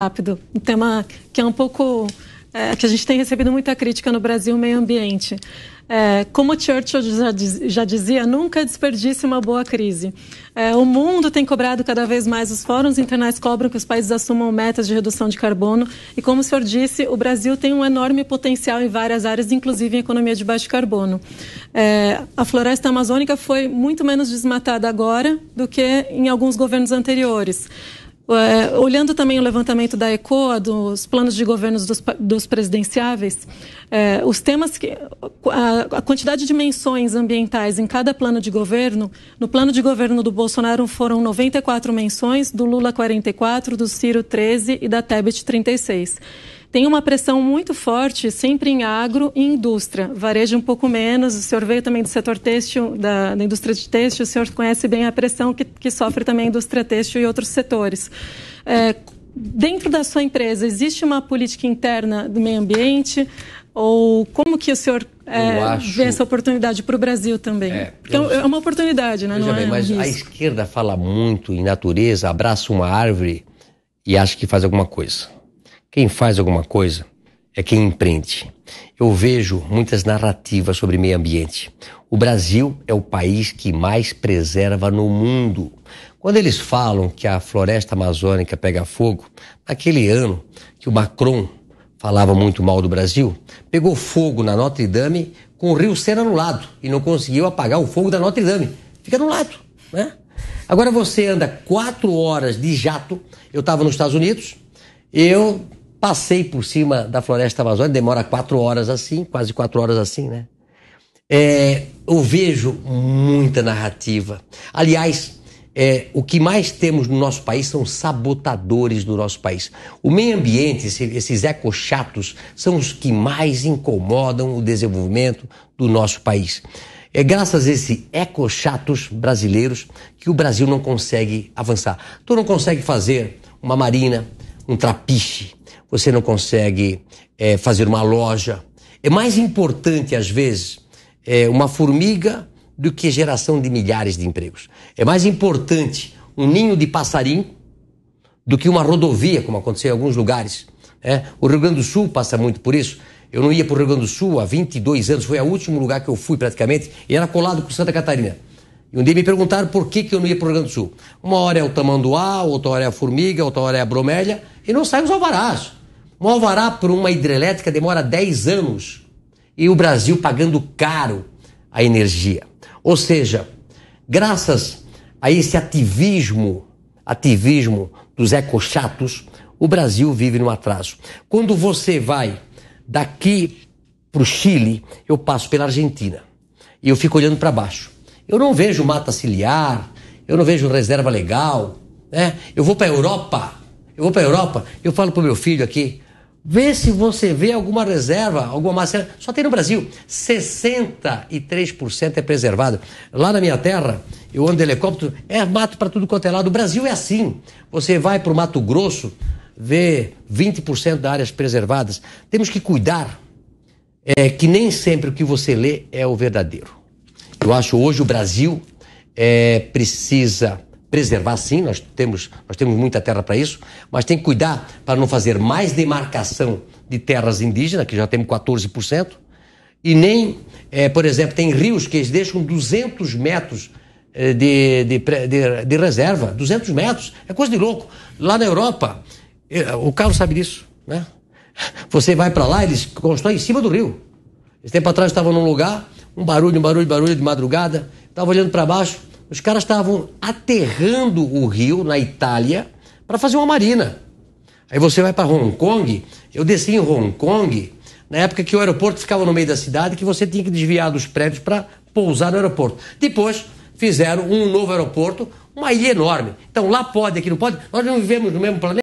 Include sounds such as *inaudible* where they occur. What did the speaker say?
rápido. Um tema que é um pouco. É, que a gente tem recebido muita crítica no Brasil, meio ambiente. É, como Churchill já, diz, já, dizia, nunca desperdice uma boa crise. É, o mundo tem cobrado cada vez mais, os fóruns internacionais cobram que os países assumam metas de redução de carbono. E como o senhor disse, o Brasil tem um enorme potencial em várias áreas, inclusive em economia de baixo carbono. É, a floresta amazônica foi muito menos desmatada agora do que em alguns governos anteriores. É, olhando também o levantamento da ECOA, dos planos de governos dos, dos presidenciáveis, é, os temas que. A, a, quantidade de menções ambientais em cada plano de governo, no plano de governo do Bolsonaro foram 94 menções, do Lula 44, do Ciro 13 e da Tebet 36. Tem uma pressão muito forte sempre em agro e indústria. Varejo um pouco menos, o senhor veio também do setor têxtil, da, da indústria de têxtil, o senhor conhece bem a pressão que, que sofre também a indústria têxtil e outros setores. É, dentro da sua empresa, existe uma política interna do meio ambiente? Ou como que o senhor é, acho... vê essa oportunidade para o Brasil também? É, então, eu... é uma oportunidade, né? Não bem, é mas a esquerda fala muito em natureza, abraça uma árvore e acha que faz alguma coisa. Quem faz alguma coisa é quem empreende. Eu vejo muitas narrativas sobre meio ambiente. O Brasil é o país que mais preserva no mundo. Quando eles falam que a floresta amazônica pega fogo, naquele ano que o Macron falava muito mal do Brasil, pegou fogo na Notre Dame com o Rio Sena no lado e não conseguiu apagar o fogo da Notre Dame. Fica no lado, né? Agora você anda quatro horas de jato. Eu estava nos Estados Unidos, eu Passei por cima da floresta amazônica, demora quatro horas assim, quase quatro horas assim, né? É, eu vejo muita narrativa. Aliás, é, o que mais temos no nosso país são sabotadores do nosso país. O meio ambiente, esses ecochatos, são os que mais incomodam o desenvolvimento do nosso país. É graças a esses ecochatos brasileiros que o Brasil não consegue avançar. Tu então, não consegue fazer uma marina, um trapiche, você não consegue é, fazer uma loja. É mais importante, às vezes, é, uma formiga do que geração de milhares de empregos. É mais importante um ninho de passarinho do que uma rodovia, como aconteceu em alguns lugares. É? O Rio Grande do Sul passa muito por isso. Eu não ia para o Rio Grande do Sul há 22 anos, foi o último lugar que eu fui praticamente, e era colado com Santa Catarina. E um dia me perguntaram por que, que eu não ia para o Rio Grande do Sul. Uma hora é o tamanduá, outra hora é a formiga, outra hora é a bromélia, e não saem os alvarás. Um alvará por uma hidrelétrica demora 10 anos e o Brasil pagando caro a energia. Ou seja, graças a esse ativismo, ativismo dos ecochatos, o Brasil vive no atraso. Quando você vai daqui para o Chile, eu passo pela Argentina e eu fico olhando para baixo. Eu não vejo mata ciliar, eu não vejo reserva legal, né? Eu vou para a Europa, eu vou para a Europa, eu falo para o meu filho aqui, vê se você vê alguma reserva, alguma macera. Só tem no Brasil, 63% é preservado. Lá na minha terra, eu ando de helicóptero, é mato para tudo quanto é lado. O Brasil é assim. Você vai para o Mato Grosso, vê 20% das áreas preservadas. Temos que cuidar é, que nem sempre o que você lê é o verdadeiro. Eu acho hoje o Brasil é, precisa preservar sim, nós temos, nós temos muita terra para isso, mas tem que cuidar para não fazer mais demarcação de terras indígenas, que já temos 14%, e nem, é, por exemplo, tem rios que eles deixam 200 metros eh, de, de, de, de reserva, 200 metros, é coisa de louco. Lá na Europa, eh, o Carlos sabe disso, né? *laughs* Você vai para lá, eles constroem em cima do rio. Esse tempo atrás estavam num lugar, um barulho, um barulho, um barulho de madrugada, estava olhando para baixo, os caras estavam aterrando o rio na Itália para fazer uma marina. Aí você vai para Hong Kong. Eu desci em Hong Kong na época que o aeroporto ficava no meio da cidade, que você tinha que desviar dos prédios para pousar no aeroporto. Depois fizeram um novo aeroporto, uma ilha enorme. Então lá pode, aqui não pode. Nós não vivemos no mesmo planeta.